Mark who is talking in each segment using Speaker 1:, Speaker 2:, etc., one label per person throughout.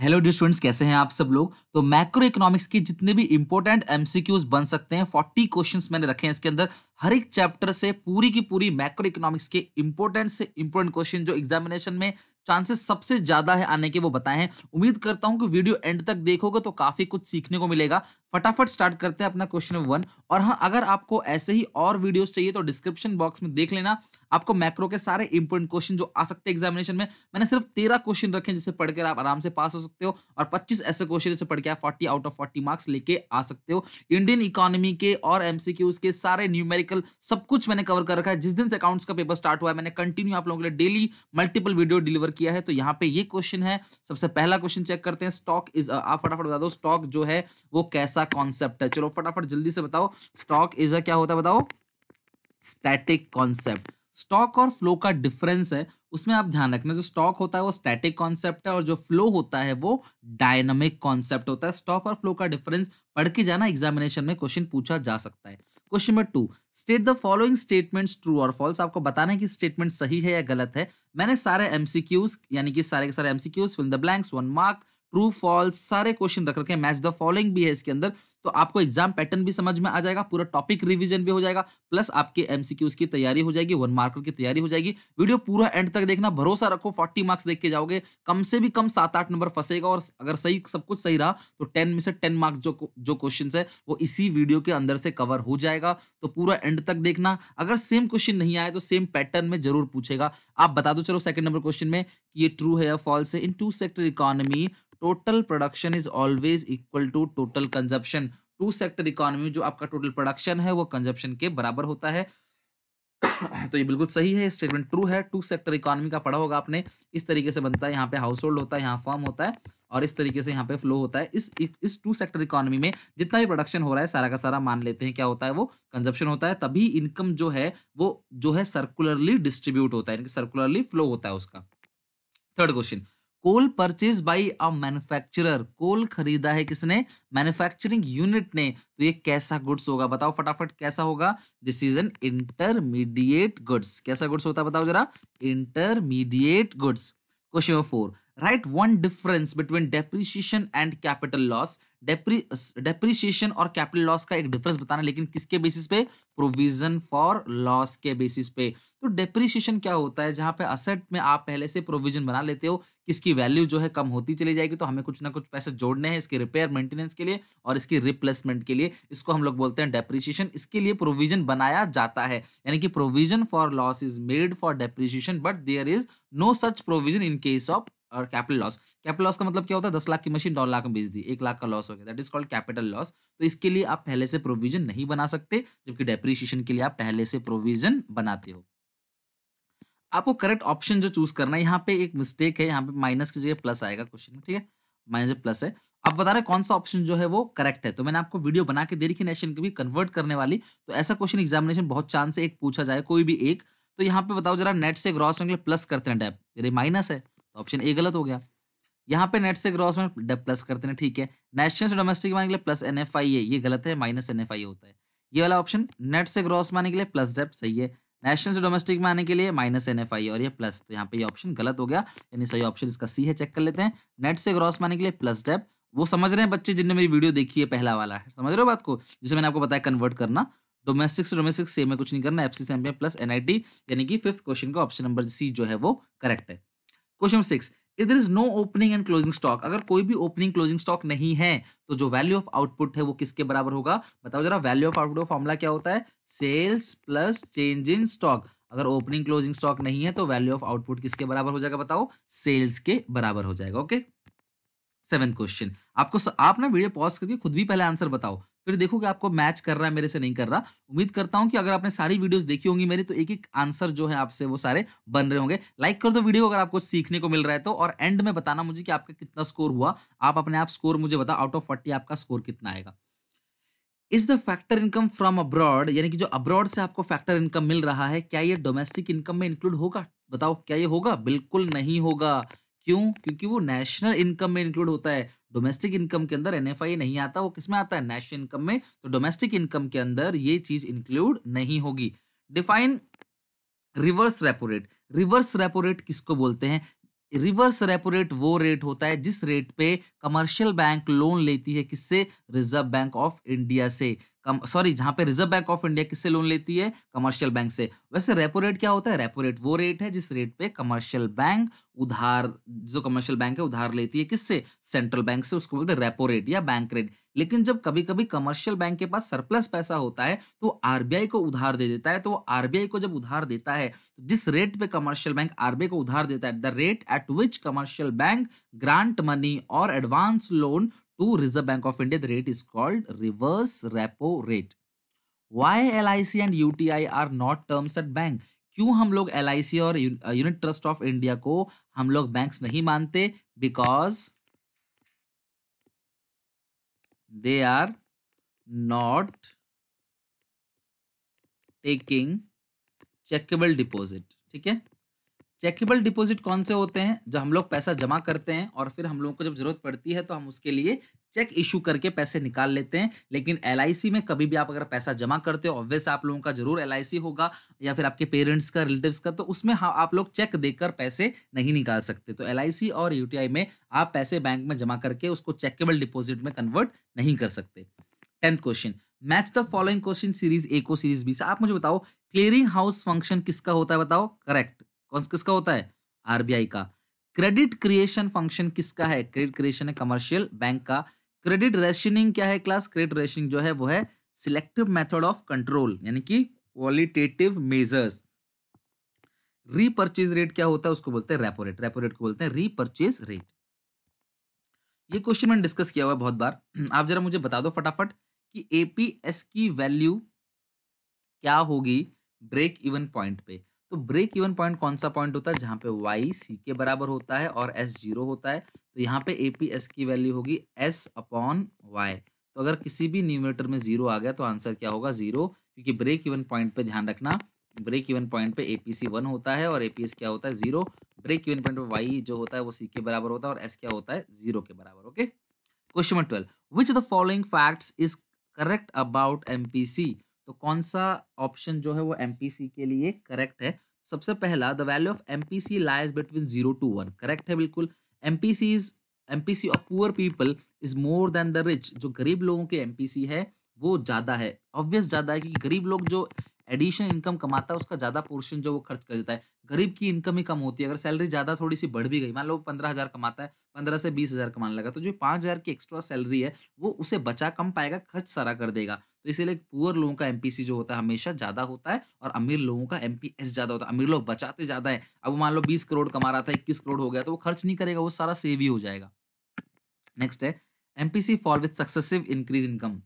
Speaker 1: Hello D students कैसे हैं आप सब लोग तो मैक्रो इकोनॉमिक्स की जितने भी इंपॉर्टेंट एमसीक्यूज बन सकते हैं फोर्टी क्वेश्चंस मैंने रखे हैं इसके अंदर हर एक चैप्टर से पूरी की पूरी मैक्रो इकोनॉमिक्स के इंपॉर्टेंट से इंपॉर्टेंट क्वेश्चन जो एग्जामिनेशन में चांसेस सबसे ज्यादा है आने के वो बताए हैं उम्मीद करता हूं कि वीडियो एंड तक देखोगे तो काफी कुछ सीखने को मिलेगा फटाफट स्टार्ट करते हैं अपना क्वेश्चन वन और हाँ अगर आपको ऐसे ही और वीडियोस चाहिए तो डिस्क्रिप्शन बॉक्स में देख लेना आपको मैक्रो के सारे इंपोर्टेंट क्वेश्चन जो आ सकते हैं एग्जामिनेशन में मैंने सिर्फ तेरह क्वेश्चन रखे जिसे पढ़कर आप आराम से पास हो सकते हो और पच्चीस ऐसे क्वेश्चन जिसे पढ़ के आप forty out of forty marks लेके आ सकते हो इंडियन इकोनॉमी के और एमसीक्यूज के सारे न्यूमेरिकल सब कुछ मैंने कवर कर रखा है जिस दिन से अकाउंट्स का पेपर स्टार्ट हुआ है मैंने कंटिन्यू आप लोगों के लिए डेली मल्टीपल वीडियो डिलीवर किया है तो यहाँ पे ये क्वेश्चन है सबसे पहला क्वेश्चन चेक करते हैं स्टॉक इज आप फटाफट बता दो स्टॉक जो है वो कैसा कॉन्सेप्ट है चलो फटाफट जल्दी से बताओ स्टॉक इज अ क्या होता है बताओ स्टैटिक कॉन्सेप्ट स्टॉक और फ्लो का डिफरेंस है उसमें आप ध्यान रखना जो स्टॉक होता है वो स्टैटिक कॉन्सेप्ट है और जो फ्लो होता है वो डायनामिक कॉन्सेप्ट होता है स्टॉक और फ्लो का डिफरेंस पढ़ के जाना एग्जामिनेशन में क्वेश्चन पूछा जा सकता है question number two state the following statements true और फॉल्स आपको बताना है कि स्टेटमेंट सही है या गलत है मैंने सारे एमसीक्यूज यानी कि सारे के सारे MCQs fill the blanks one mark true false सारे क्वेश्चन रख रखे हैं मैच द फॉलोइंग भी है इसके अंदर तो आपको एग्जाम पैटर्न भी समझ में आ जाएगा पूरा टॉपिक रिवीजन भी हो जाएगा प्लस आपके एमसीक्यूज की तैयारी हो जाएगी वन मार्कर की तैयारी हो जाएगी वीडियो पूरा एंड तक देखना भरोसा रखो फोर्टी मार्क्स देख के जाओगे कम से भी कम सात आठ नंबर फंसेगा और अगर सही सब कुछ सही रहा तो टेन में से टेन मार्क्स जो जो क्वेश्चन है वो इसी वीडियो के अंदर से कवर हो जाएगा तो पूरा एंड तक देखना अगर सेम क्वेश्चन नहीं आए तो सेम पैटर्न में जरूर पूछेगा आप बता दो चलो सेकंड नंबर क्वेश्चन में कि ये ट्रू है या फॉल्स है in two sector economy total production is always equal to total consumption two sector economy जो आपका टोटल प्रोडक्शन है वो कंजप्शन के बराबर होता है तो ये बिल्कुल सही है स्टेटमेंट ट्रू है टू सेक्टर इकोनॉमी का पढ़ा होगा आपने इस तरीके से बनता है यहाँ पे हाउस होल्ड होता है यहाँ फॉर्म होता है और इस तरीके से यहाँ पे फ्लो होता है इस इस टू सेक्टर इकोनॉमी में जितना भी प्रोडक्शन हो रहा है सारा का सारा मान लेते हैं क्या होता है वो कंजप्शन होता है तभी इनकम जो है वो जो है सर्कुलरली डिस्ट्रीब्यूट होता है सर्कुलरली फ्लो होता है उसका third question coal purchase by a manufacturer coal खरीदा है किसने मैन्युफैक्चरिंग यूनिट ने तो ये कैसा गुड्स होगा बताओ फटाफट कैसा होगा this is an intermediate goods कैसा गुड्स होता है बताओ जरा intermediate goods question number four right one difference between depreciation and capital loss depreciation और कैपिटल लॉस का एक डिफरेंस बताना लेकिन किसके बेसिस पे प्रोविजन फॉर लॉस के बेसिस पे तो डेप्रीशिएशन क्या होता है जहां पे असेट में आप पहले से प्रोविजन बना लेते हो इसकी वैल्यू जो है कम होती चली जाएगी तो हमें कुछ ना कुछ पैसे जोड़ने हैं इसके रिपेयर मेंटेनेंस के लिए और इसकी रिप्लेसमेंट के लिए इसको हम लोग बोलते हैं डेप्रिसिएशन इसके लिए प्रोविजन बनाया जाता है यानी कि provision for loss is made for depreciation but there is no such provision in case of और कैपिटल लॉस कैपिटल लॉस का मतलब क्या होता है दस लाख की मशीन डॉल लाख में बेच दी एक लाख का लॉस हो गया that is called capital loss तो इसके लिए आप पहले से प्रोविजन नहीं बना सकते जबकि डेप्रिसिएशन के लिए आप पहले से प्रोविजन बनाते हो आपको करेक्ट ऑप्शन जो चूज करना है यहाँ पे एक मिस्टेक है यहाँ पे माइनस की जगह प्लस आएगा क्वेश्चन में ठीक है माइनस प्लस है आप बता रहे कौन सा ऑप्शन जो है वो करेक्ट है तो मैंने आपको वीडियो बना के दे रखी नेशन के भी कन्वर्ट करने वाली तो ऐसा क्वेश्चन एग्जामिनेशन बहुत चांस से एक पूछा जाए कोई भी एक तो यहाँ पे बताओ जरा नेट से ग्रॉस में प्लस करते हैं डेप यदि माइनस है तो ऑप्शन ए गलत हो गया यहाँ पे नेट से ग्रॉस में डेप प्लस करते हैं ठीक है नेशनल से डोमेस्टिक माने के लिए प्लस एन एफ आई है ये गलत है माइनस एन एफ आई होता है ये वाला ऑप्शन नेट से ग्रॉस माने के लिए प्लस डेप सही है नेशनल से डोमेस्टिक में आने के लिए माइनस एन एफ आई और ये प्लस तो यहाँ पे ये ऑप्शन गलत हो गया यानी सही ऑप्शन इसका सी है चेक कर लेते हैं नेट से ग्रॉस माने के लिए प्लस डेप वो समझ रहे हैं बच्चे जिनने मेरी वीडियो देखी है पहला वाला है समझ रहे हो बात को जिसे मैंने आपको बताया कन्वर्ट करना डोमेस्टिक से डोमेस्टिक सेम है कुछ नहीं करना एफसी सेम प्लस एनआईटी यानी कि फिफ्थ क्वेश्चन का ऑप्शन नंबर सी जो है वो करेक्ट है question six if there is no opening and closing stock अगर कोई भी ओपनिंग क्लोजिंग स्टॉक नहीं है तो जो वैल्यू ऑफ आउटपुट है वो किसके बराबर होगा बताओ जरा वैल्यू ऑफ आउटपुट फॉर्मला क्या होता है sales plus change in stock अगर ओपनिंग क्लोजिंग स्टॉक नहीं है तो वैल्यू ऑफ आउटपुट किसके बराबर हो जाएगा बताओ सेल्स के बराबर हो जाएगा ओके सेवेंथ क्वेश्चन आपको आप ना वीडियो पॉज करके खुद भी पहले आंसर बताओ फिर देखो कि आपको मैच कर रहा है मेरे से नहीं कर रहा उम्मीद करता हूं कि अगर आपने सारी वीडियोस देखी होंगी मेरी तो एक एक आंसर जो है आपसे वो सारे बन रहे होंगे लाइक कर दो वीडियो अगर आपको सीखने को मिल रहा है तो और एंड में बताना मुझे कि आपका कितना स्कोर हुआ आप अपने आप स्कोर मुझे बताओ आउट ऑफ फोर्टी आपका स्कोर कितना आएगा is the factor income from abroad यानी कि जो अब्रॉड से आपको फैक्टर इनकम मिल रहा है क्या ये डोमेस्टिक इनकम में इंक्लूड होगा बताओ क्या ये होगा बिल्कुल नहीं होगा क्यों क्योंकि वो नेशनल इनकम में इंक्लूड होता है डोमेस्टिक इनकम के अंदर एन नहीं आता वो किसमें आता है नेशनल इनकम में तो डोमेस्टिक इनकम के अंदर ये चीज इंक्लूड नहीं होगी define reverse repo rate reverse repo rate किसको बोलते हैं रिवर्स रेपो रेट वो रेट होता है जिस रेट पे कमर्शियल बैंक लोन लेती है किससे रिजर्व बैंक ऑफ इंडिया से सॉरी जहां पे रिजर्व बैंक ऑफ इंडिया किससे लोन लेती है कमर्शियल बैंक से वैसे रेपो रेट क्या होता है रेपो रेट वो रेट है जिस रेट पे कमर्शियल बैंक उधार जो कमर्शियल बैंक है उधार लेती है किससे सेंट्रल बैंक से उसको बोलते हैं रेपो रेट या बैंक रेट लेकिन जब कभी कभी कमर्शियल बैंक के पास सरप्लस पैसा होता है तो आरबीआई को उधार दे देता है तो आरबीआई को जब उधार देता है तो जिस रेट पे कमर्शियल बैंक आरबीआई को उधार देता है the rate at which commercial bank grant money और advance loan to Reserve Bank of India. The rate is called reverse repo rate. Why LIC and UTI are not terms at bank? क्यों हम लोग L और unit trust of India को हम लोग banks नहीं मानते because they are not taking chequeable deposit ठीक है चेकेबल डिपॉजिट कौन से होते हैं जब हम लोग पैसा जमा करते हैं और फिर हम लोगों को जब जरूरत पड़ती है तो हम उसके लिए चेक इशू करके पैसे निकाल लेते हैं लेकिन एल में कभी भी आप अगर पैसा जमा करते हो ऑब्वियस आप लोगों का जरूर एल होगा या फिर आपके पेरेंट्स का रिलेटिव्स का तो उसमें हाँ आप लोग चेक देकर पैसे नहीं निकाल सकते तो एल और यूटीआई में आप पैसे बैंक में जमा करके उसको चेकेबल डिपॉजिट में कन्वर्ट नहीं कर सकते tenth question match the following question series A को सीरीज बी से आप मुझे बताओ क्लियरिंग हाउस फंक्शन किसका होता है बताओ करेक्ट कौन किसका होता है आरबीआई का क्रेडिट क्रिएशन फंक्शन किसका है क्रेडिट क्रिएशन है कमर्शियल बैंक का क्रेडिट रेशनिंग क्या है क्लास क्रेडिट रेशनिंग जो है वो है सिलेक्टिव मेथड ऑफ कंट्रोल यानी कि क्वालिटेटिव मेजर्स रीपर्चेज रेट क्या होता है उसको बोलते हैं रेपो रेट रेपो रेट को बोलते हैं रीपर्चेज रेट ये क्वेश्चन मैंने डिस्कस किया हुआ है बहुत बार आप जरा मुझे बता दो फटाफट कि एपीएस की वैल्यू क्या होगी ब्रेक इवन पॉइंट पे तो ब्रेक इवन पॉइंट कौन सा पॉइंट होता है जहाँ पे वाई सी के बराबर होता है और एस जीरो होता है तो यहाँ पे ए पी एस की वैल्यू होगी एस अपॉन वाई तो अगर किसी भी न्यूमिनेटर में जीरो आ गया तो आंसर क्या होगा जीरो क्योंकि ब्रेक इवन पॉइंट पे ध्यान रखना ब्रेक इवन पॉइंट पे ए पी सी वन होता है और ए पी एस क्या होता है जीरो ब्रेक इवन पॉइंट पे वाई जो होता है वो सी के बराबर होता है और एस क्या होता है जीरो के बराबर okay question number twelve which the following facts is correct about M P C तो कौन सा ऑप्शन जो है वो एम के लिए करेक्ट है सबसे पहला the value of M P C lies between zero to one correct है बिल्कुल M P C is M P C of poor people is more than the rich जो गरीब लोगों के एम पी सी है वो ज़्यादा है ऑब्वियस ज़्यादा है क्योंकि गरीब लोग जो एडिशनल इनकम कमाता है उसका ज़्यादा पोर्शन जो वो खर्च कर देता है गरीब की इनकम ही कम होती है अगर सैलरी ज़्यादा थोड़ी सी बढ़ भी गई मान लो पंद्रह हज़ार कमाता है पंद्रह से बीस हज़ार कमाने लगा तो जो पाँच हज़ार की एक्स्ट्रा सैलरी है वो उसे बचा कम पाएगा खर्च सारा कर देगा तो इसीलिए पुअर लोगों का एम जो होता है हमेशा ज़्यादा होता है और अमीर लोगों का एम ज़्यादा होता है अमीर लोग बचाते ज़्यादा है अब मान लो बीस करोड़ कमा रहा था इक्कीस करोड़ हो गया तो वो खर्च नहीं करेगा वो सारा सेव ही हो जाएगा नेक्स्ट है MPC fall with successive increase income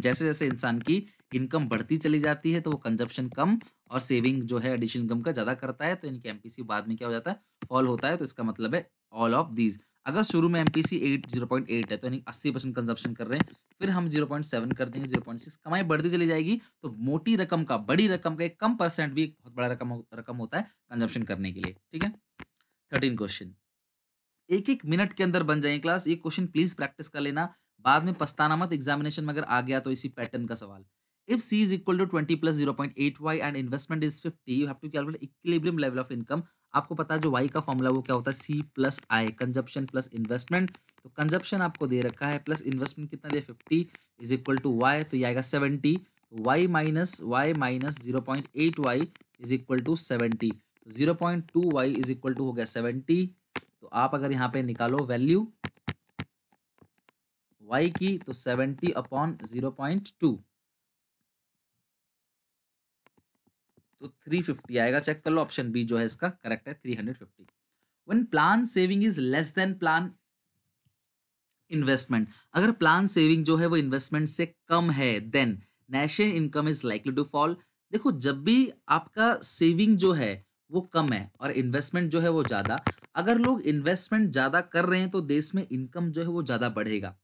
Speaker 1: जैसे जैसे इंसान की इनकम बढ़ती चली जाती है तो वो कंजप्शन कम और सेविंग जो है एडिशन इनकम का ज़्यादा करता है तो इनकी एमपीसी बाद में क्या हो जाता है फॉल होता है तो इसका मतलब है ऑल ऑफ दीज अगर शुरू में M P C at zero point eight है तो यानी अस्सी परसेंट कंजप्शन कर रहे हैं फिर हम जीरो पॉइंट सेवन कर देंगे जीरो पॉइंट सिक्स कमाई बढ़ती चली जाएगी तो मोटी रकम का बड़ी रकम का एक कम परसेंट भी बहुत बड़ा रकम रकम होता है कंजप्शन करने के लिए ठीक है थर्टीन क्वेश्चन एक एक मिनट के अंदर बन जाए क्लास ये क्वेश्चन प्लीज प्रैक्टिस कर लेना बाद में पछताना मत एग्जामिनेशन में अगर आ गया तो इसी पैटर्न का सवाल if C is equal to twenty plus zero point eight Y and investment is fifty you have to calculate equilibrium level of income आपको पता है जो वाई का फॉर्मूला वो क्या होता है C plus I consumption plus investment तो कंजप्शन आपको दे रखा है प्लस इन्वेस्टमेंट कितना दिया fifty is equal to Y तो ये आएगा सेवेंटी तो Y minus Y minus zero point eight Y is equal to seventy तो zero point two Y is equal to हो गया सेवेंटी तो आप अगर यहाँ पे निकालो वैल्यू वाई की तो seventy upon zero point two तो 350 आएगा चेक कर लो ऑप्शन बी जो है इसका करेक्ट है 350 one plan saving is less than plan investment अगर प्लान सेविंग जो है वो इन्वेस्टमेंट से कम है then national income is likely to fall देखो जब भी आपका सेविंग जो है वो कम है और इन्वेस्टमेंट जो है वो ज़्यादा अगर लोग इन्वेस्टमेंट ज़्यादा कर रहे हैं तो देश में इनकम जो है वो ज़्यादा बढ़ेगा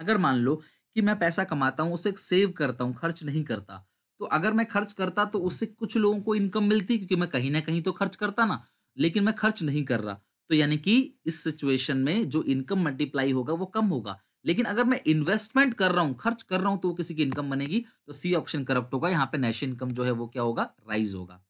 Speaker 1: अगर मान लो कि मैं पैसा कमाता हूँ उसे सेव करता हूँ खर्च नहीं करता तो अगर मैं खर्च करता तो उससे कुछ लोगों को इनकम मिलती क्योंकि मैं कहीं ना कहीं तो खर्च करता ना लेकिन मैं खर्च नहीं कर रहा तो यानी कि इस सिचुएशन में जो इनकम मल्टीप्लाई होगा वो कम होगा लेकिन अगर मैं इन्वेस्टमेंट कर रहा हूँ खर्च कर रहा हूँ तो वो किसी की इनकम बनेगी तो सी ऑप्शन करप्ट होगा यहाँ पे नेशन इनकम जो है वो क्या होगा राइज होगा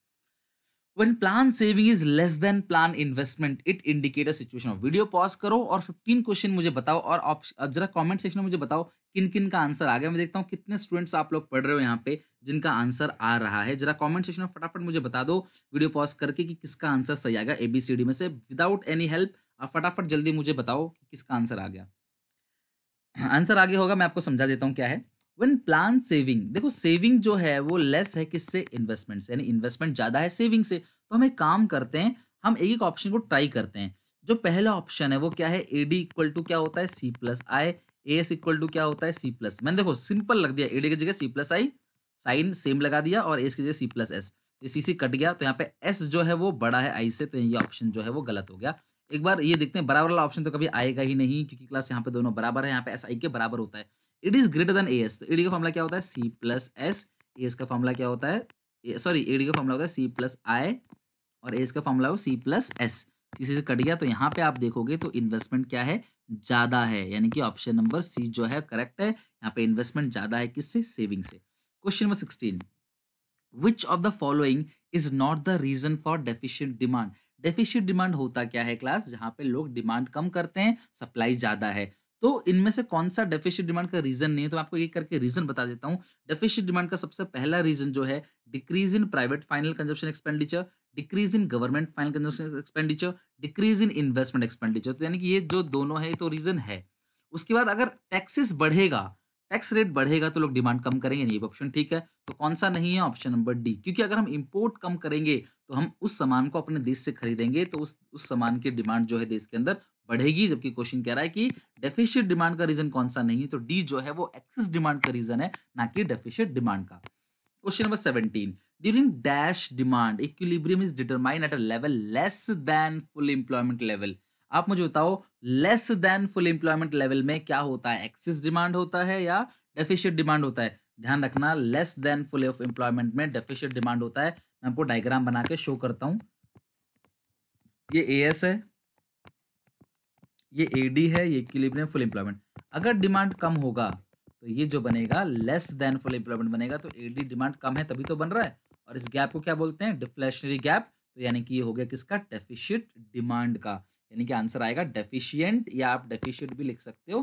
Speaker 1: when plan saving is less than plan investment it indicator situation video pause करो और फिफ्टीन क्वेश्चन मुझे बताओ और जरा कॉमेंट सेक्शन में मुझे बताओ किन किन का आंसर आ गया मैं देखता हूँ कितने स्टूडेंट्स आप लोग पढ़ रहे हो यहाँ पे जिनका आंसर आ रहा है जरा कमेंट सेक्शन में फटाफट मुझे बता दो वीडियो पॉज करके कि किसका आंसर सही आ गया में से विदाउट एनी हेल्प आप फटाफट जल्दी मुझे बताओ कि किसका आंसर आ गया आंसर आगे होगा मैं आपको समझा देता हूँ क्या है वन प्लान सेविंग देखो सेविंग जो है वो लेस है किससे इन्वेस्टमेंट से यानी इन्वेस्टमेंट ज़्यादा है सेविंग से तो हम एक काम करते हैं हम एक एक ऑप्शन को ट्राई करते हैं जो पहला ऑप्शन है वो क्या है ए डी इक्वल टू क्या होता है C plus I A S equal to क्या होता है सी प्लस मैंने देखो सिंपल लग दिया एडी की जगह C plus I sign same लगा दिया और एस की जगह C plus S C C cut गया तो यहाँ पे एस जो है वो बड़ा है आई से तो ये ऑप्शन जो है वो गलत हो गया एक बार ये देखते हैं बराबर वाला ऑप्शन तो कभी आएगा ही नहीं क्योंकि क्लास यहाँ पे दोनों बराबर है यहाँ पे एस आई के बराबर होता है it is greater than A S तो ईडी का फॉर्मला क्या होता है C plus S A S का फॉर्मला क्या होता
Speaker 2: है सॉरी
Speaker 1: एडी का फॉर्मला होता है सी प्लस आई और एस का फॉर्मला हो सी प्लस एस इसी से कट गया तो यहाँ पे आप देखोगे तो इन्वेस्टमेंट क्या है ज्यादा है यानी कि ऑप्शन नंबर सी जो है करेक्ट है यहाँ पे इन्वेस्टमेंट ज्यादा है किससे सेविंग से question number sixteen which of the following is not the reason for deficient demand deficient demand होता क्या है क्लास जहाँ पे लोग डिमांड कम करते हैं सप्लाई ज्यादा है तो इनमें से कौन सा डेफिशिट डिमांड का रीजन नहीं है तो मैं आपको ये करके रीजन बता देता हूँ डेफिशिट डिमांड का सबसे पहला रीजन जो है decrease in private final consumption expenditure decrease in government final expenditure decrease in investment expenditure तो यानी कि ये जो दोनों है तो रीजन है उसके बाद अगर टैक्सेस बढ़ेगा टैक्स रेट बढ़ेगा तो लोग डिमांड कम करेंगे नहीं ऑप्शन ठीक है तो कौन सा नहीं है ऑप्शन नंबर डी क्योंकि अगर हम इम्पोर्ट कम करेंगे तो हम उस सामान को अपने देश से खरीदेंगे तो उस उस सामान की डिमांड जो है देश के अंदर बढ़ेगी जबकि क्वेश्चन कह रहा है कि डेफिशिट डिमांड का रीजन कौन सा नहीं है तो डी जो है वो एक्सिस डिमांड का रीजन है ना कि डेफिशिट डिमांड का question number seventeen During dash demand, equilibrium is determined at a level less than full employment level. आप मुझे बताओ less than full employment level में क्या होता है एक्सेस डिमांड होता है या डेफिशिएट डिमांड होता है ध्यान रखना less than full of employment में डेफिशिएट डिमांड होता है मैं आपको डायग्राम बना के शो करता हूं ये ए एस है ये ए है ये इक्विलिब्रियम फुल एम्प्लॉयमेंट अगर डिमांड कम होगा तो ये जो बनेगा लेस देन फुल एम्प्लॉयमेंट बनेगा तो ए डिमांड कम है तभी तो बन रहा है और इस गैप को क्या बोलते हैं डिफ्लेशनरी गैप तो यानी कि ये हो गया किसका डेफिशिट डिमांड का यानी कि आंसर आएगा डेफिशिएंट या आप डेफिशिएंट भी लिख सकते हो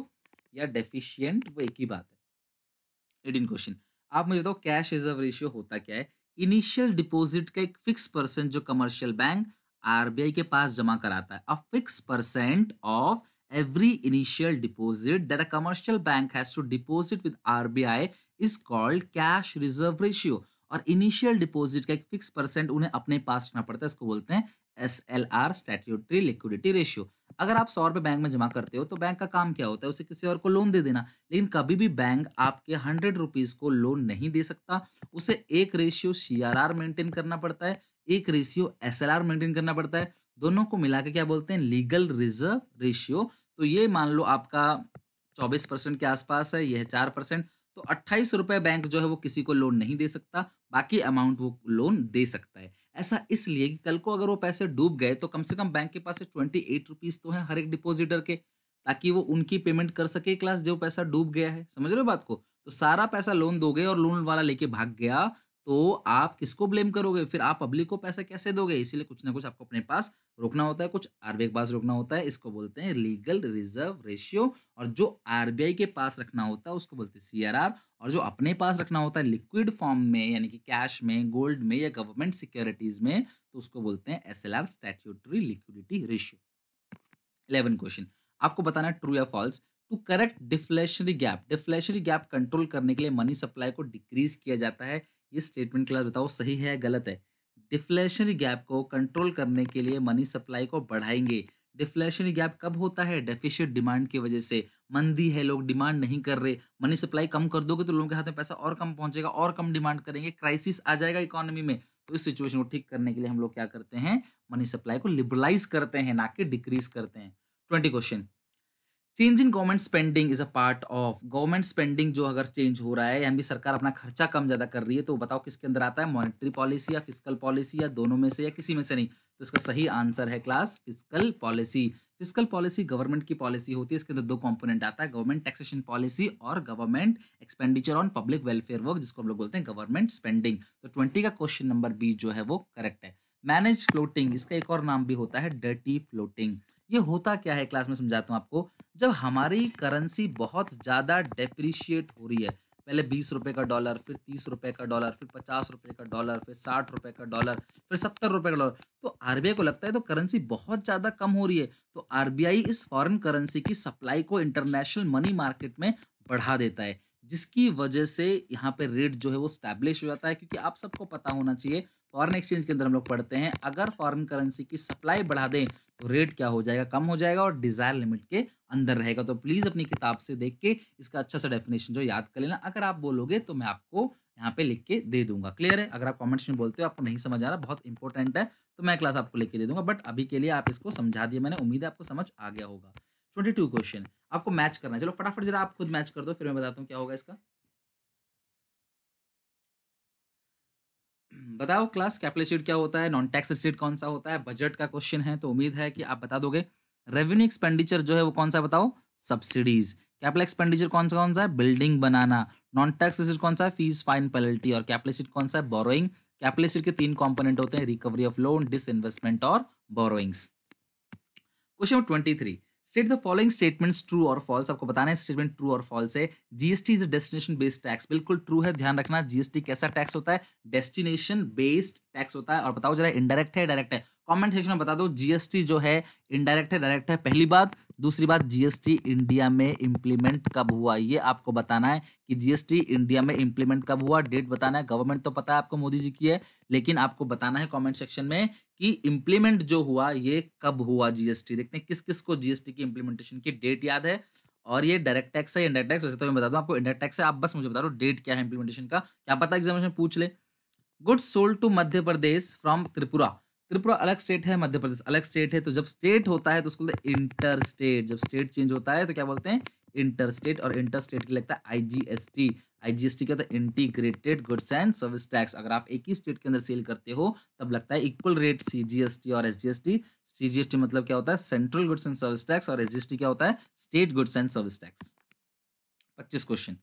Speaker 1: या डेफिशिएंट वो एक ही बात है एटीन क्वेश्चन आप मुझे बताओ कैश रिजर्व रेशियो होता क्या है इनिशियल डिपॉजिट का एक फिक्स परसेंट जो कमर्शियल बैंक आरबीआई के पास जमा कराता है a fix percent of every initial deposit that a commercial bank has to deposit with RBI is called cash reserve ratio और इनिशियल डिपॉजिट का एक फिक्स परसेंट उन्हें अपने पास रखना पड़ता है इसको बोलते हैं S L R statutory liquidity ratio अगर आप सौ रुपये बैंक में जमा करते हो तो बैंक का काम क्या होता है उसे किसी और को लोन दे देना लेकिन कभी भी बैंक आपके हंड्रेड रुपीज़ को लोन नहीं दे सकता उसे एक ratio C R R maintain करना पड़ता है एक ratio S L R maintain करना पड़ता है दोनों को मिला के क्या बोलते हैं लीगल रिजर्व रेशियो तो ये मान लो आपका चौबीस परसेंट के आसपास है यह चार परसेंट तो अट्ठाईस रुपए बैंक जो है वो किसी को लोन नहीं दे सकता बाकी अमाउंट वो लोन दे सकता है ऐसा इसलिए कि कल को अगर वो पैसे डूब गए तो कम से कम बैंक के पास ट्वेंटी एट रुपीज़ तो है हर एक डिपोजिटर के ताकि वो उनकी पेमेंट कर सके क्लास जो पैसा डूब गया है समझ रहे हो बात को तो सारा पैसा लोन दोगे और लोन वाला लेके भाग गया तो आप किसको ब्लेम करोगे फिर आप पब्लिक को पैसा कैसे दोगे इसीलिए कुछ ना कुछ आपको अपने पास रोकना होता है कुछ आरबीआई के पास रोकना होता है इसको बोलते हैं लीगल रिजर्व रेशियो और जो आरबीआई के पास रखना होता है उसको बोलते हैं सीआरआर और जो अपने पास रखना होता है लिक्विड फॉर्म में यानी कि कैश में गोल्ड में या गवर्नमेंट सिक्योरिटीज में तो उसको बोलते हैं S L R statutory liquidity ratio eleven question आपको बताना ट्रू या false to correct deflationary gap deflationary gap control करने के लिए मनी सप्लाई को डिक्रीज किया जाता है ये स्टेटमेंट क्लास बताओ सही है गलत है डिफ्लेशनरी गैप को कंट्रोल करने के लिए मनी सप्लाई को बढ़ाएंगे डिफ्लेशनरी गैप कब होता है डेफिशियट डिमांड की वजह से मंदी है लोग डिमांड नहीं कर रहे मनी सप्लाई कम कर दोगे तो लोगों के हाथ में पैसा और कम पहुंचेगा और कम डिमांड करेंगे क्राइसिस आ जाएगा इकोनॉमी में तो इस सिचुएशन को ठीक करने के लिए हम लोग क्या करते हैं मनी सप्लाई को लिबरलाइज करते हैं ना कि डिक्रीज करते हैं twenty question change in government spending is a part of government spending जो अगर चेंज हो रहा है यानी सरकार अपना खर्चा कम ज्यादा कर रही है तो बताओ किसके अंदर आता है मॉनिटरी पॉलिसी या फिजिकल पॉलिसी या दोनों में से या किसी में से नहीं तो इसका सही आंसर है class physical policy physical policy government की पॉलिसी होती है इसके अंदर दो कॉम्पोनेंट आता है गवर्नमेंट टैक्सेशन पॉलिसी और government expenditure on public welfare work जिसको हम लोग बोलते हैं गवर्नमेंट स्पेंडिंग तो ट्वेंटी का क्वेश्चन नंबर बी जो है वो करेक्ट है मैनेज फ्लोटिंग इसका एक और नाम भी होता है डर्टी फ्लोटिंग ये होता क्या है क्लास में समझाता हूँ आपको जब हमारी करेंसी बहुत ज़्यादा डेप्रिशिएट हो रही है पहले बीस रुपये का डॉलर फिर तीस रुपए का डॉलर फिर पचास रुपए का डॉलर फिर साठ रुपए का डॉलर फिर सत्तर रुपये का डॉलर तो आरबीआई को लगता है तो करेंसी बहुत ज़्यादा कम हो रही है तो आरबीआई इस फॉरेन करेंसी की सप्लाई को इंटरनेशनल मनी मार्केट में बढ़ा देता है जिसकी वजह से यहाँ पे रेट जो है वो स्टैब्लिश हो जाता है क्योंकि आप सबको पता होना चाहिए फॉरेन एक्सचेंज के अंदर हम लोग पढ़ते हैं अगर फॉरेन करेंसी की सप्लाई बढ़ा दें तो रेट क्या हो जाएगा कम हो जाएगा और डिजायर लिमिट के अंदर रहेगा तो प्लीज़ अपनी किताब से देख के इसका अच्छा सा डेफिनेशन जो याद कर लेना अगर आप बोलोगे तो मैं आपको यहाँ पे लिख के दे दूंगा क्लियर है अगर आप कमेंट्स में बोलते हो आपको नहीं समझ आ रहा बहुत इंपॉर्टेंट है तो मैं क्लास आपको लिख के दे दूंगा बट अभी के लिए आप इसको समझा दिए मैंने उम्मीद है आपको समझ आ गया होगा ट्वेंटी टू क्वेश्चन आपको मैच करना है चलो फटाफट जरा आप खुद मैच कर दो फिर मैं बताता हूँ क्या होगा इसका बताओ क्लास कैपिटल क्या होता है नॉन टैक्स रिसीट कौन सा होता है बजट का क्वेश्चन है तो उम्मीद है कि आप बता दोगे रेवेन्यू एक्सपेंडिचर जो है वो कौन सा बताओ सब्सिडीज कैपिटल एक्सपेंडिचर कौन सा कौन सा है बिल्डिंग बनाना नॉन टैक्स रिसीट कौन सा है फीस फाइन पेनल्टी और कैपिटल कौन सा है बोरोइंग कैपिटल के तीन कॉम्पोनेंट होते हैं recovery of loan disinvestment और borrowings question twenty three state the following statements true और फॉल्स आपको बताना है स्टेटमेंट ट्रू और फॉल्स है GST is a destination based tax बिल्कुल ट्रू है ध्यान रखना जीएसटी कैसा टैक्स होता है डेस्टिनेशन बेस्ड टैक्स होता है और बताओ जरा इंडायरेक्ट है डायरेक्ट है कमेंट सेक्शन में बता दो जीएसटी जो है इनडायरेक्ट है डायरेक्ट है पहली बात दूसरी बात जीएसटी इंडिया में इम्प्लीमेंट कब हुआ ये आपको बताना है कि जीएसटी इंडिया में इंप्लीमेंट कब हुआ डेट बताना है गवर्नमेंट तो पता है आपको मोदी जी की है लेकिन आपको बताना है कमेंट सेक्शन में कि इंप्लीमेंट जो हुआ ये कब हुआ जीएसटी देखते हैं किस किस को जीएसटी की इंप्लीमेंटेशन की डेट याद है और ये डायरेक्ट टैक्स है इंडायरेक्ट टैक्स वैसे तो मैं बता दूँ आपको इंडायरेक्ट टैक्स है आप बस मुझे बता दो डेट क्या है इंप्लीमेंटेशन का क्या पता एग्जामिनेशन पूछ ले goods sold to Madhya Pradesh from Tripura Tripura अलग स्टेट है मध्य प्रदेश अलग स्टेट है तो जब स्टेट होता है तो उसको बोलते हैं इंटर स्टेट जब स्टेट चेंज होता है तो क्या बोलते हैं इंटर स्टेट और इंटर स्टेट के लगता है आईजीएसटी आईजीएसटी क्या होता है integrated goods and service tax अगर आप एक ही स्टेट के अंदर सेल करते हो तब लगता है इक्वल रेट सीजीएसटी और एसजीएसटी सीजीएसटी मतलब क्या होता है central goods and service tax और एसजीएसटी क्या होता है state goods and service tax पच्चीस क्वेश्चन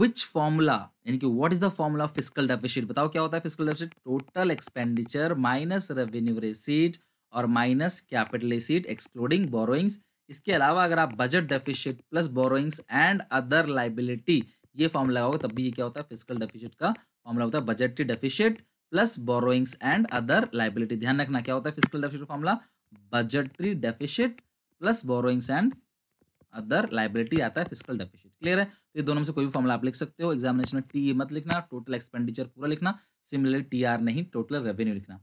Speaker 1: विच फॉर्मूला यानी कि what is the formula of physical deficit बताओ क्या होता है physical deficit total expenditure minus revenue receipt और minus capital receipt excluding borrowings इसके अलावा अगर आप budget deficit plus borrowings and other liability ये फॉर्मूला लगाओगे तब भी ये क्या होता है फिजिकल डेफिसिट का फॉर्मूला होता है budgetary deficit plus borrowings and other liability ध्यान रखना क्या होता है physical deficit formula budgetary deficit plus borrowings and other liability आता है फिजिकल डेफिसिट क्लियर है तो ये दोनों में से कोई भी फॉर्मला आप लिख सकते हो एग्जामिनेशन में टी मत लिखना टोटल एक्सपेंडिचर पूरा लिखना सिमिलरली टी आर नहीं टोटल रेवेन्यू लिखना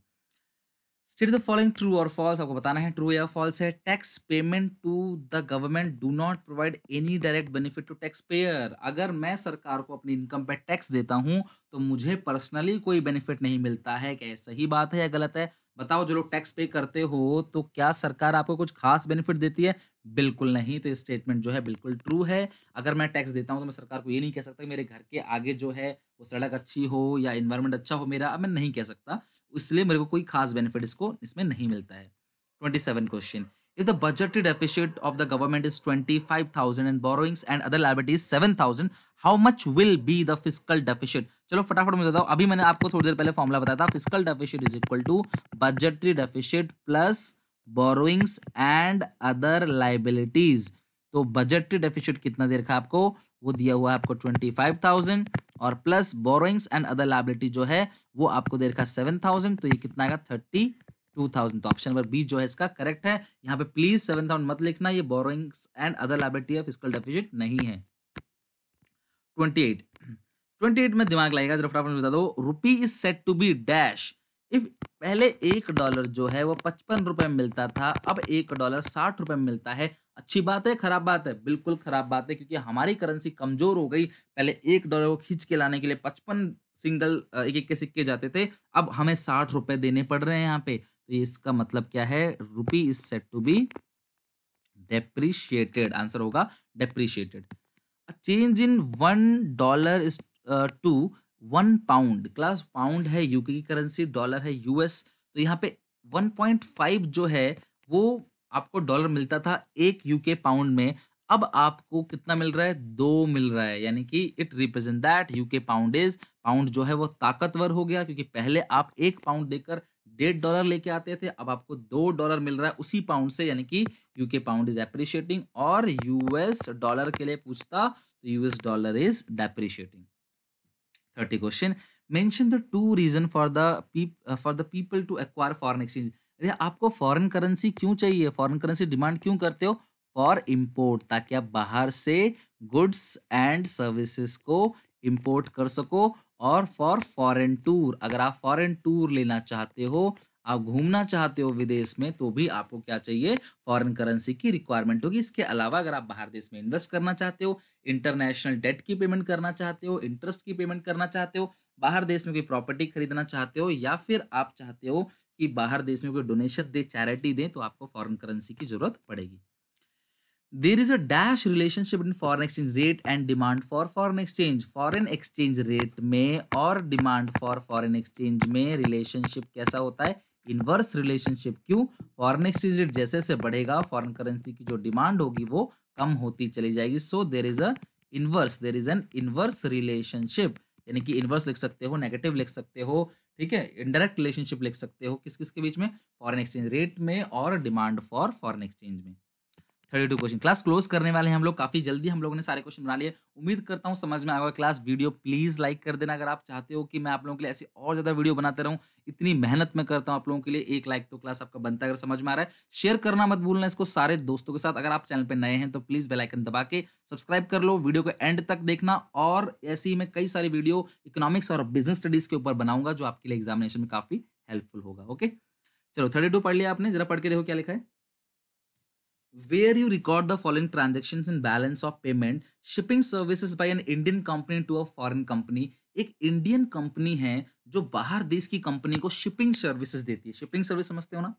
Speaker 1: स्टेट द फॉलोइंग ट्रू और फॉल्स आपको बताना है ट्रू या फॉल्स है tax payment to the government do not provide any direct benefit to tax payer अगर मैं सरकार को अपनी इनकम पर टैक्स देता हूँ तो मुझे पर्सनली कोई बेनिफिट नहीं मिलता है क्या सही बात है या गलत है बताओ जो लोग टैक्स पे करते हो तो क्या सरकार आपको कुछ खास बेनिफिट देती है बिल्कुल नहीं तो ये स्टेटमेंट जो है बिल्कुल ट्रू है अगर मैं टैक्स देता हूँ तो मैं सरकार को ये नहीं कह सकता मेरे घर के आगे जो है वो सड़क अच्छी हो या इन्वायरमेंट अच्छा हो मेरा मैं नहीं कह सकता इसलिए मेरे को कोई खास बेनिफिट इसको इसमें नहीं मिलता है twenty seven question If the budgetary deficit of the government is 25,000 and borrowings and other liabilities 7,000, how much will be the fiscal deficit? चलो फटाफट मुझे बताओ अभी मैंने आपको थोड़ी देर पहले फॉर्मुला बताया था physical deficit is equal to budgetary deficit plus borrowings and other liabilities तो बजटरी डेफिशिट कितना दे रखा आपको वो दिया हुआ है आपको ट्वेंटी फाइव थाउजेंड और plus borrowings and other liability जो है वो आपको दे रखा सेवन थाउजेंड तो ये कितना आएगा थर्टी टू थाउजेंड तो ऑप्शन नंबर बी जो है इसका करेक्ट है यहाँ पे प्लीज सेवन थाउजेंड मत लिखना ये borrowings and other liability of physical deficit नहीं है ट्वेंटी एट ट्वेंटी एट में दिमाग लगेगा जरा फटाफट बता दो rupee is set to be dash if पहले एक डॉलर जो है वो पचपन रुपए में मिलता था अब एक डॉलर साठ रुपए में मिलता है अच्छी बात है खराब बात है बिल्कुल खराब बात है क्योंकि हमारी करेंसी कमजोर हो गई पहले एक डॉलर को खींच के लाने के लिए पचपन सिंगल एक एक के सिक्के जाते थे अब हमें साठ रुपए देने पड़ रहे हैं यहाँ पे तो इसका मतलब क्या है rupee is set to be depreciated answer होगा depreciated change in one dollar is to one pound class pound है यूके की करेंसी डॉलर है यूएस तो यहाँ पे फाइव जो है वो आपको डॉलर मिलता था एक यूके पाउंड में अब आपको कितना मिल रहा है दो मिल रहा है यानी कि it represent that UK pound is pound जो है वो ताकतवर हो गया क्योंकि पहले आप एक पाउंड देकर डेढ़ डॉलर लेके आते थे अब आपको दो डॉलर मिल रहा है उसी पाउंड से यानी कि यूके पाउंड इज एप्रिशिएटिंग और यूएस डॉलर के लिए पूछता तो US dollar is depreciating thirty question mention the two reason for the for the people to acquire foreign exchange अरे आपको फॉरन करेंसी क्यों चाहिए फॉरन करेंसी डिमांड क्यों करते हो फॉर इम्पोर्ट ताकि आप बाहर से गुड्स एंड सर्विसेज को इम्पोर्ट कर सको और फॉर फॉरेन टूर अगर आप फॉरेन टूर लेना चाहते हो आप घूमना चाहते हो विदेश में तो भी आपको क्या चाहिए फॉरेन करेंसी की रिक्वायरमेंट होगी इसके अलावा अगर आप बाहर देश में इन्वेस्ट करना चाहते हो इंटरनेशनल डेट की पेमेंट करना चाहते हो इंटरेस्ट की पेमेंट करना चाहते हो बाहर देश में कोई प्रॉपर्टी खरीदना चाहते हो या फिर आप चाहते हो कि बाहर देश में कोई डोनेशन दे चैरिटी दें तो आपको फ़ॉरन करेंसी की जरूरत पड़ेगी there is a dash relationship in foreign exchange rate and demand for foreign exchange foreign exchange rate में और डिमांड फॉर फॉरन एक्सचेंज में रिलेशनशिप कैसा होता है इनवर्स रिलेशनशिप क्यों फॉरन एक्सचेंज रेट जैसे जैसे बढ़ेगा फॉरन करेंसी की जो डिमांड होगी वो कम होती चली जाएगी so there is a inverse there is an inverse relationship यानी कि इनवर्स लिख सकते हो नेगेटिव लिख सकते हो ठीक है इनडायरेक्ट रिलेशनशिप लिख सकते हो किस किसके बीच में फॉरन एक्सचेंज रेट में और डिमांड फॉर फॉरन एक्सचेंज में thirty two question class close करने वाले हैं हम लोग काफी जल्दी हम लोगों ने सारे क्वेश्चन बना लिए उम्मीद करता हूँ समझ में आएगा क्लास वीडियो प्लीज लाइक कर देना अगर आप चाहते हो कि मैं आप लोगों के लिए ऐसी और ज्यादा वीडियो बनाते रहूँ इतनी मेहनत में करता हूँ आप लोगों के लिए एक लाइक तो क्लास आपका बनता है अगर समझ में आ रहा है शेयर करना मत भूलना इसको सारे दोस्तों के साथ अगर आप चैनल पर नए हैं तो प्लीज बेलाइकन दबा के सब्सक्राइब कर लो वीडियो को एंड तक देखना और ऐसी में मैं कई सारी वीडियो इकोनॉमिक्स और बिजनेस स्टडीज के ऊपर बनाऊंगा जो आपके लिए एग्जामिनेशन में काफी हेल्पफुल होगा ओके चलो थर्टी टू पढ़ लिया आपने जरा पढ़ के देखो क्या लिखा है where you record the following transactions in balance of payment shipping services by an Indian company to a foreign company एक इंडियन कंपनी है जो बाहर देश की कंपनी को शिपिंग सर्विसेज देती है शिपिंग सर्विस समझते हो ना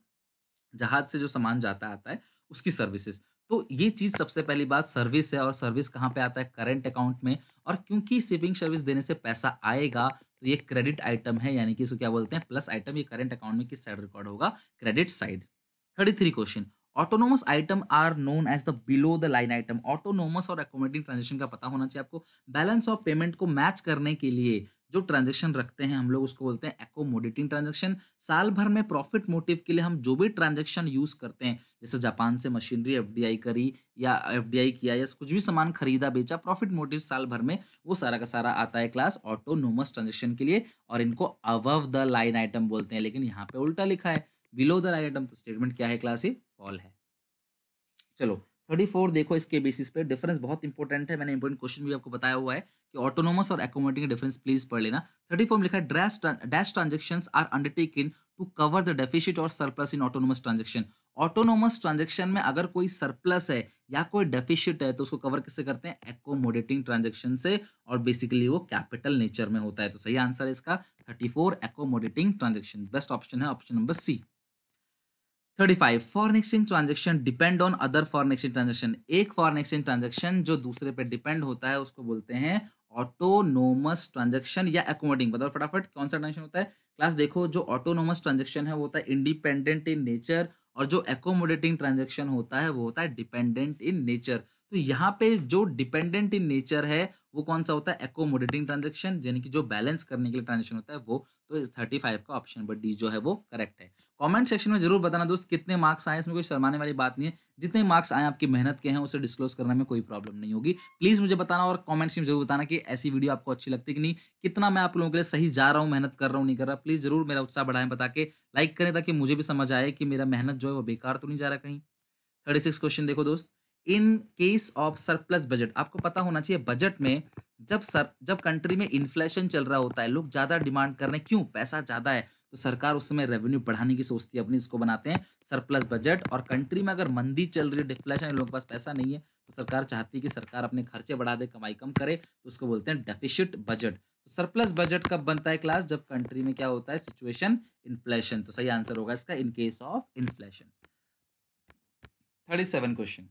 Speaker 1: जहाज से जो सामान जाता आता है उसकी सर्विसेज तो ये चीज़ सबसे पहली बात सर्विस है और सर्विस कहाँ पे आता है करंट अकाउंट में और क्योंकि शिपिंग सर्विस देने से पैसा आएगा तो ये क्रेडिट आइटम है यानी कि इसको क्या बोलते हैं प्लस आइटम ये करंट अकाउंट में किस साइड रिकॉर्ड होगा credit side thirty three question autonomous item are known as the below the line item autonomous और अकोमोडेटिंग ट्रांजेक्शन का पता होना चाहिए आपको बैलेंस ऑफ पेमेंट को मैच करने के लिए जो ट्रांजेक्शन रखते हैं हम लोग उसको बोलते हैं एकोमोडेटिंग ट्रांजेक्शन साल भर में प्रॉफिट मोटिव के लिए हम जो भी ट्रांजेक्शन यूज करते हैं जैसे जापान से मशीनरी एफ करी या एफ किया या कुछ भी सामान खरीदा बेचा प्रॉफिट मोटिव साल भर में वो सारा का सारा आता है क्लास ऑटोनोमस ट्रांजेक्शन के लिए और इनको अवव द लाइन आइटम बोलते हैं लेकिन यहाँ पे उल्टा लिखा है बिलो द लाइन आइटम तो स्टेटमेंट क्या है क्लास ही फॉल है चलो थर्टी फोर देखो इसके बेसिस पे डिफरेंस बहुत इंपॉर्टेंट है मैंने इंपॉर्टेंट क्वेश्चन भी आपको बताया हुआ है कि ऑटोनोमस और एकोमोडेटिंग डिफरेंस प्लीज पढ़ लेना थर्टी फोर में लिखा है dash dash transaction are undertaken to cover the deficit और surplus in autonomous transaction autonomous transaction में अगर कोई सरप्लस है या कोई डेफिशिट है तो उसको कवर किससे करते हैं एकोमोडेटिंग ट्रांजेक्शन से और बेसिकली वो कैपिटल नेचर में होता है तो सही आंसर है इसका thirty four accommodating transaction best option है option number C thirty five foreign exchange transaction depend on other foreign exchange transaction एक फॉरन एक्सचेंज ट्रांजेक्शन जो दूसरे पर डिपेंड होता है उसको बोलते हैं ऑटोनोमस ट्रांजेक्शन या अकोमोडिंग बताओ फटाफट कौन सा ट्रांजेक्शन होता है क्लास देखो जो ऑटोनोमस ट्रांजेक्शन है वो होता है इंडिपेंडेंट इन नेचर और जो एकोमोडेटिंग ट्रांजेक्शन होता है वो होता है डिपेंडेंट इन नेचर तो यहाँ पे जो डिपेंडेंट इन नेचर है वो कौन सा होता है एकोमोडेटिंग ट्रांजेक्शन यानी कि जो बैलेंस करने के लिए ट्रांजेक्शन होता है वो तो थर्टी फाइव का ऑप्शन नंबर डी जो है वो करेक्ट है कमेंट सेक्शन में जरूर बताना दोस्त कितने मार्क्स आए इसमें कोई शर्माने वाली बात नहीं है जितने मार्क्स आए आपकी मेहनत के हैं उसे डिस्क्लोज करने में कोई प्रॉब्लम नहीं होगी प्लीज़ मुझे बताना और कमेंट्स में जरूर बताना कि ऐसी वीडियो आपको अच्छी लगती कि नहीं कितना मैं आप लोगों के लिए सही जा रहा हूँ मेहनत कर रहा हूँ नहीं कर रहा प्लीज़ जरूर मेरा उत्साह बढ़ाएं बता के लाइक करें ताकि मुझे भी समझ आए कि मेरा मेहनत जो है वो बेकार तो नहीं जा रहा कहीं थर्टी सिक्स क्वेश्चन देखो दोस्त in case of surplus budget आपको पता होना चाहिए बजट में जब सर जब कंट्री में इन्फ्लेशन चल रहा होता है लोग ज़्यादा डिमांड कर रहे हैं क्यों पैसा ज़्यादा है तो सरकार उस समय रेवेन्यू बढ़ाने की सोचती है अपनी इसको बनाते हैं सरप्लस बजट और कंट्री में अगर मंदी चल रही है डिफ्लेशन लोगों के पास पैसा नहीं है तो सरकार चाहती है कि सरकार अपने खर्चे बढ़ा दे कमाई कम करे तो उसको बोलते हैं डेफिशिट बजट तो सरप्लस बजट कब बनता है क्लास जब कंट्री में क्या होता है सिचुएशन इन्फ्लेशन तो सही आंसर होगा इसका in case of inflation thirty seven question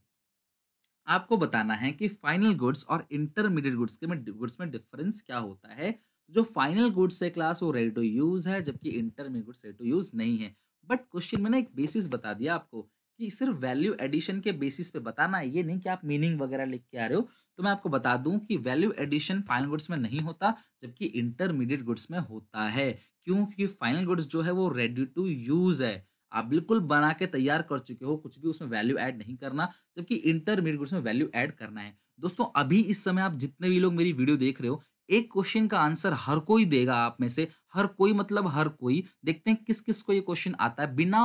Speaker 1: आपको बताना है कि फाइनल गुड्स और इंटरमीडिएट गुड्स के में गुड्स में डिफरेंस क्या होता है जो फाइनल गुड्स है क्लास वो रेडी टू यूज़ है जबकि इंटर में गुड्स रेडी टू यूज़ नहीं है बट क्वेश्चन में ना एक बेसिस बता दिया आपको कि सिर्फ वैल्यू एडिशन के बेसिस पे बताना है ये नहीं कि आप मीनिंग वगैरह लिख के आ रहे हो तो मैं आपको बता दूं कि वैल्यू एडिशन फाइनल गुड्स में नहीं होता जबकि इंटरमीडिएट गुड्स में होता है क्यों क्योंकि फाइनल गुड्स जो है वो रेडी टू यूज़ है आप बिल्कुल बना के तैयार कर चुके हो कुछ भी उसमें वैल्यू ऐड नहीं करना जबकि इंटरमीडिएट गुड्स में वैल्यू ऐड करना है दोस्तों अभी इस समय आप जितने भी लोग मेरी वीडियो देख रहे हो एक क्वेश्चन का आंसर हर कोई देगा आप में से हर कोई मतलब हर कोई देखते हैं किस किस को ये क्वेश्चन आता है बिना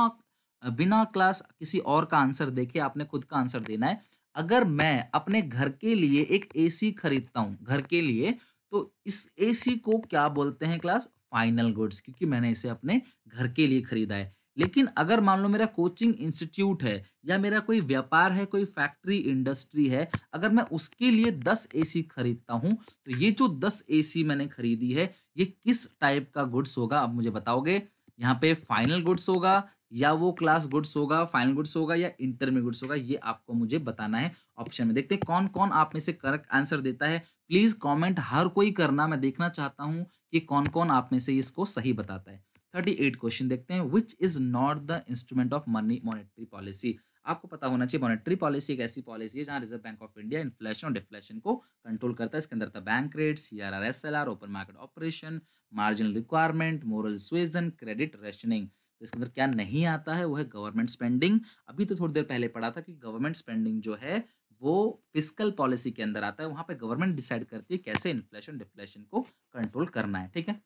Speaker 1: बिना क्लास किसी और का आंसर देखे आपने खुद का आंसर देना है अगर मैं अपने घर के लिए एक एसी खरीदता हूँ घर के लिए तो इस एसी को क्या बोलते हैं क्लास फाइनल गुड्स क्योंकि मैंने इसे अपने घर के लिए खरीदा है लेकिन अगर मान लो मेरा कोचिंग इंस्टीट्यूट है या मेरा कोई व्यापार है कोई फैक्ट्री इंडस्ट्री है अगर मैं उसके लिए दस एसी खरीदता हूँ तो ये जो दस एसी मैंने खरीदी है ये किस टाइप का गुड्स होगा आप मुझे बताओगे यहाँ पे फाइनल गुड्स होगा या वो क्लास गुड्स होगा फाइनल गुड्स होगा या इंटर में गुड्स होगा ये आपको मुझे बताना है ऑप्शन में देखते हैं कौन कौन आप में से करेक्ट आंसर देता है प्लीज़ कमेंट हर कोई करना मैं देखना चाहता हूँ कि कौन कौन आप में से इसको सही बताता है थर्टी एट क्वेश्चन देखते हैं which is not the instrument of money monetary policy आपको पता होना चाहिए मॉनेटरी पॉलिसी एक ऐसी पॉलिसी है जहां reserve bank of India inflation और डिफ्लेशन को कंट्रोल करता है इसके अंदर था bank rate C R R S L R open market operation marginal requirement moral suasion credit rationing तो इसके अंदर क्या नहीं आता है वो है गवर्नमेंट स्पेंडिंग अभी तो थोड़ी देर पहले पढ़ा था कि गवर्नमेंट स्पेंडिंग जो है वो फिजिकल पॉलिसी के अंदर आता है वहाँ पे गवर्नमेंट डिसाइड करती है कैसे इन्फ्लेशन डिफ्लेशन को कंट्रोल करना है ठीक है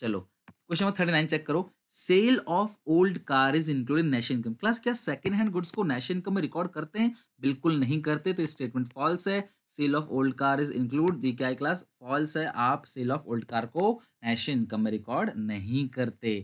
Speaker 1: चलो question number thirty nine check करो sale of old car is included nation income class क्या सेकंड हैंड गुड्स को नेशन इनकम में रिकॉर्ड करते हैं बिल्कुल नहीं करते तो स्टेटमेंट फॉल्स है sale of old car is included क्या क्लास फॉल्स है आप सेल ऑफ ओल्ड कार को नेशन इनकम में रिकॉर्ड नहीं करते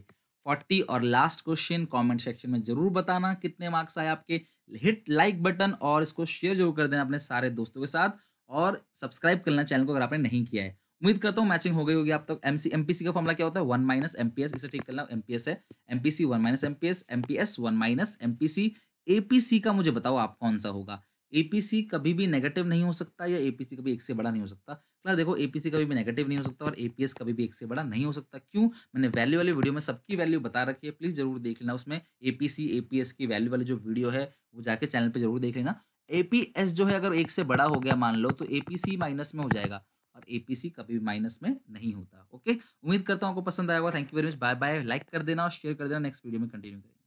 Speaker 1: फोर्टी और लास्ट क्वेश्चन कॉमेंट सेक्शन में जरूर बताना कितने मार्क्स आए आपके हिट लाइक बटन और इसको शेयर जरूर कर देना अपने सारे दोस्तों के साथ और सब्सक्राइब करना चैनल को अगर आपने नहीं किया है उम्मीद करता हूँ मैचिंग हो गई होगी आप तक M C M P C का फॉर्मला क्या होता है one minus M P S इसे ठीक करना एम पी एस है M P C one minus M P S M P S one minus M P C A P C का मुझे बताओ आप कौन सा होगा ए पी सी कभी भी नेगेटिव नहीं हो सकता या ए पी सी कभी एक से बड़ा नहीं हो सकता क्लियर देखो ए पी सी कभी भी नेगेटिव नहीं हो सकता और ए पी एस कभी भी एक से बड़ा नहीं हो सकता क्यों मैंने वैल्यू वाली वीडियो में सबकी वैल्यू बता रखी है प्लीज़ जरूर देख लेना उसमें A P C A P S की वैल्यू वाली जो वीडियो है वो जाके चैनल पर जरूर देख लेना ए पी एस जो है अगर एक से बड़ा हो गया मान लो तो ए पी सी माइनस में हो जाएगा और एपीसी कभी भी माइनस में नहीं होता ओके उम्मीद करता हूँ आपको पसंद आया होगा thank you very much bye bye like कर देना और शेयर कर देना नेक्स्ट वीडियो में कंटिन्यू करेंगे